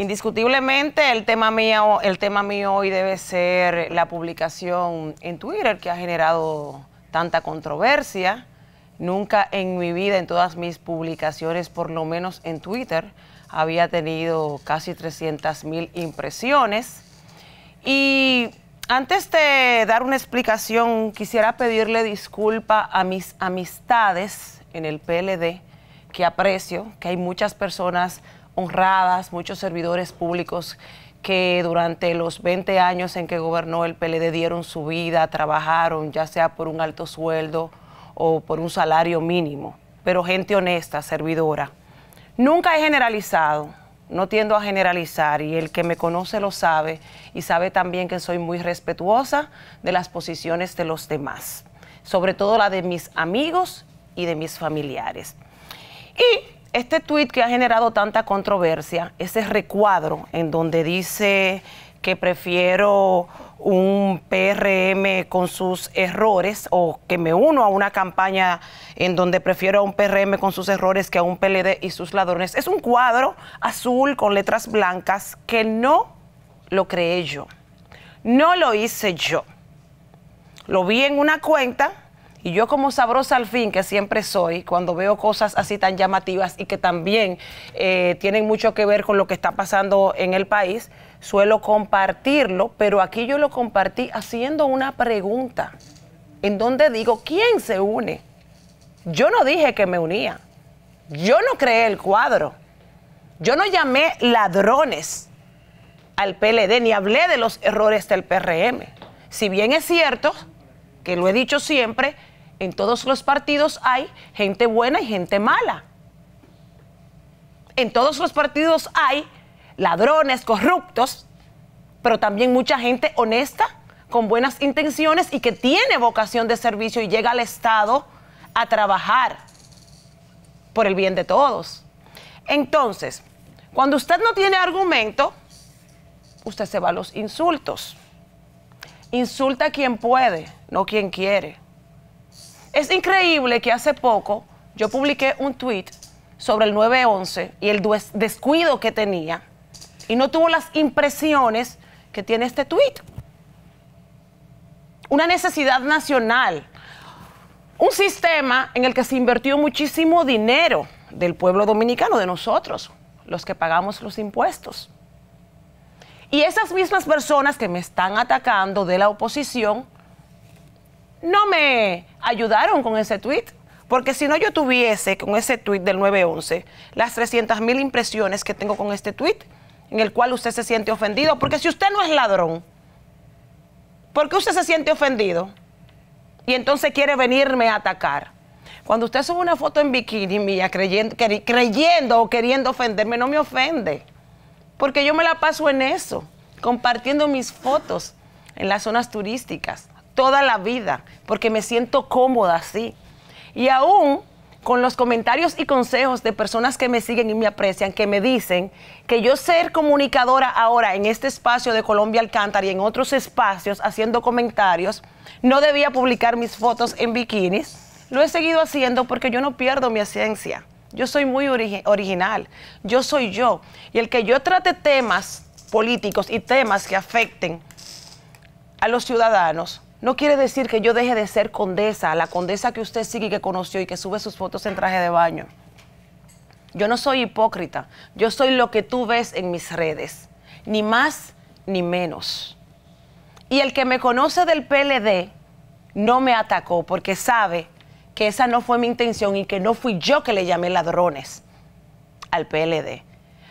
Indiscutiblemente el tema mío, el tema mío hoy debe ser la publicación en Twitter que ha generado tanta controversia. Nunca en mi vida, en todas mis publicaciones, por lo menos en Twitter, había tenido casi 300 mil impresiones. Y antes de dar una explicación, quisiera pedirle disculpa a mis amistades en el PLD, que aprecio, que hay muchas personas honradas, muchos servidores públicos que durante los 20 años en que gobernó el PLD dieron su vida, trabajaron, ya sea por un alto sueldo o por un salario mínimo, pero gente honesta, servidora. Nunca he generalizado, no tiendo a generalizar y el que me conoce lo sabe y sabe también que soy muy respetuosa de las posiciones de los demás, sobre todo la de mis amigos y de mis familiares. Y este tuit que ha generado tanta controversia, ese recuadro en donde dice que prefiero un PRM con sus errores o que me uno a una campaña en donde prefiero a un PRM con sus errores que a un PLD y sus ladrones. Es un cuadro azul con letras blancas que no lo creé yo. No lo hice yo. Lo vi en una cuenta y yo como sabrosa al fin, que siempre soy, cuando veo cosas así tan llamativas y que también eh, tienen mucho que ver con lo que está pasando en el país, suelo compartirlo, pero aquí yo lo compartí haciendo una pregunta, en donde digo, ¿quién se une? Yo no dije que me unía, yo no creé el cuadro, yo no llamé ladrones al PLD, ni hablé de los errores del PRM. Si bien es cierto, que lo he dicho siempre, en todos los partidos hay gente buena y gente mala. En todos los partidos hay ladrones, corruptos, pero también mucha gente honesta, con buenas intenciones y que tiene vocación de servicio y llega al Estado a trabajar por el bien de todos. Entonces, cuando usted no tiene argumento, usted se va a los insultos. Insulta a quien puede, no quien quiere. Es increíble que hace poco yo publiqué un tweet sobre el 911 y el descuido que tenía y no tuvo las impresiones que tiene este tweet. Una necesidad nacional. Un sistema en el que se invirtió muchísimo dinero del pueblo dominicano, de nosotros, los que pagamos los impuestos. Y esas mismas personas que me están atacando de la oposición, no me ayudaron con ese tweet. Porque si no yo tuviese con ese tweet del 911 las 300 mil impresiones que tengo con este tweet, en el cual usted se siente ofendido, porque si usted no es ladrón, ¿por qué usted se siente ofendido? Y entonces quiere venirme a atacar. Cuando usted sube una foto en bikini mía creyendo o queriendo ofenderme, no me ofende. Porque yo me la paso en eso, compartiendo mis fotos en las zonas turísticas toda la vida, porque me siento cómoda así. Y aún con los comentarios y consejos de personas que me siguen y me aprecian, que me dicen que yo ser comunicadora ahora en este espacio de Colombia Alcántara y en otros espacios haciendo comentarios, no debía publicar mis fotos en bikinis. Lo he seguido haciendo porque yo no pierdo mi esencia. Yo soy muy original, yo soy yo. Y el que yo trate temas políticos y temas que afecten a los ciudadanos, no quiere decir que yo deje de ser condesa, la condesa que usted sigue y que conoció y que sube sus fotos en traje de baño. Yo no soy hipócrita, yo soy lo que tú ves en mis redes, ni más ni menos. Y el que me conoce del PLD no me atacó porque sabe que esa no fue mi intención y que no fui yo que le llamé ladrones al PLD.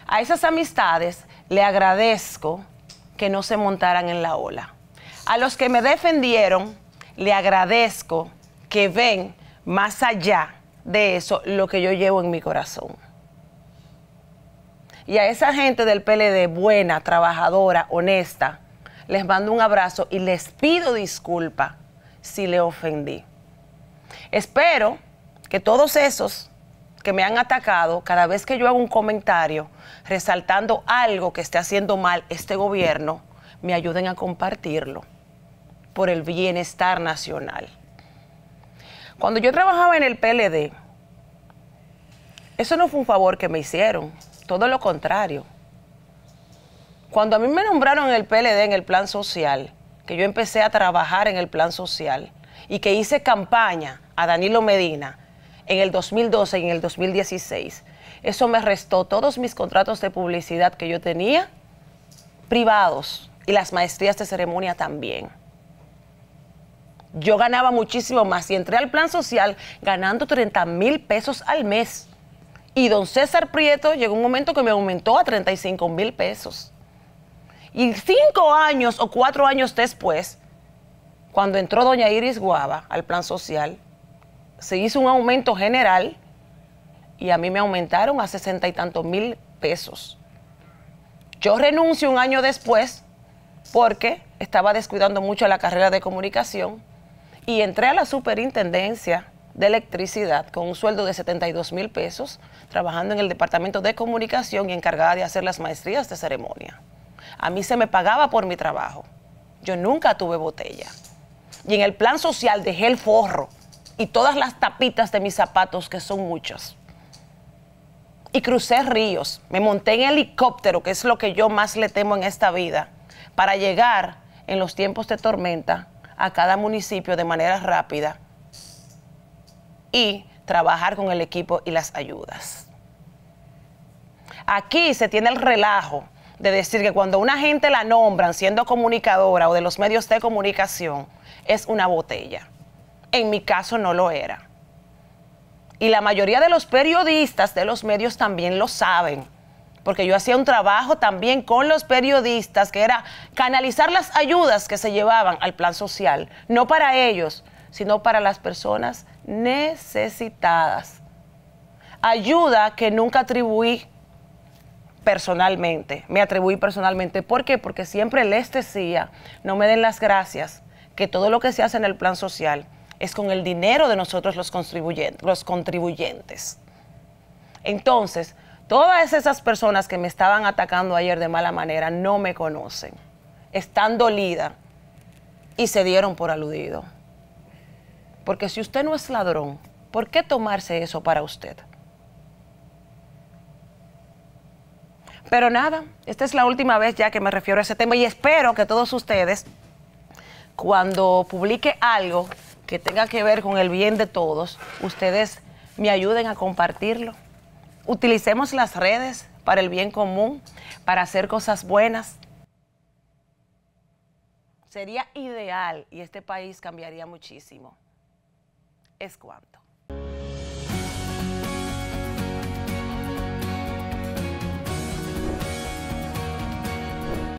A esas amistades le agradezco que no se montaran en la ola. A los que me defendieron, le agradezco que ven más allá de eso lo que yo llevo en mi corazón. Y a esa gente del PLD, buena, trabajadora, honesta, les mando un abrazo y les pido disculpa si le ofendí. Espero que todos esos que me han atacado, cada vez que yo hago un comentario resaltando algo que esté haciendo mal este gobierno, me ayuden a compartirlo por el bienestar nacional. Cuando yo trabajaba en el PLD, eso no fue un favor que me hicieron, todo lo contrario. Cuando a mí me nombraron en el PLD en el plan social, que yo empecé a trabajar en el plan social y que hice campaña a Danilo Medina en el 2012 y en el 2016, eso me restó todos mis contratos de publicidad que yo tenía privados y las maestrías de ceremonia también yo ganaba muchísimo más y entré al plan social ganando 30 mil pesos al mes. Y don César Prieto llegó un momento que me aumentó a 35 mil pesos. Y cinco años o cuatro años después, cuando entró doña Iris Guava al plan social, se hizo un aumento general y a mí me aumentaron a 60 y tantos mil pesos. Yo renuncio un año después porque estaba descuidando mucho la carrera de comunicación y entré a la superintendencia de electricidad con un sueldo de 72 mil pesos, trabajando en el departamento de comunicación y encargada de hacer las maestrías de ceremonia. A mí se me pagaba por mi trabajo. Yo nunca tuve botella. Y en el plan social dejé el forro y todas las tapitas de mis zapatos, que son muchas. Y crucé ríos, me monté en helicóptero, que es lo que yo más le temo en esta vida, para llegar en los tiempos de tormenta a cada municipio de manera rápida y trabajar con el equipo y las ayudas. Aquí se tiene el relajo de decir que cuando una gente la nombran siendo comunicadora o de los medios de comunicación, es una botella. En mi caso no lo era. Y la mayoría de los periodistas de los medios también lo saben porque yo hacía un trabajo también con los periodistas, que era canalizar las ayudas que se llevaban al plan social, no para ellos, sino para las personas necesitadas. Ayuda que nunca atribuí personalmente, me atribuí personalmente. ¿Por qué? Porque siempre les decía, no me den las gracias, que todo lo que se hace en el plan social es con el dinero de nosotros los, contribuyentes. Los contribuyentes. Entonces, Todas esas personas que me estaban atacando ayer de mala manera no me conocen. Están dolidas y se dieron por aludido. Porque si usted no es ladrón, ¿por qué tomarse eso para usted? Pero nada, esta es la última vez ya que me refiero a ese tema y espero que todos ustedes, cuando publique algo que tenga que ver con el bien de todos, ustedes me ayuden a compartirlo utilicemos las redes para el bien común, para hacer cosas buenas. Sería ideal y este país cambiaría muchísimo. Es cuanto.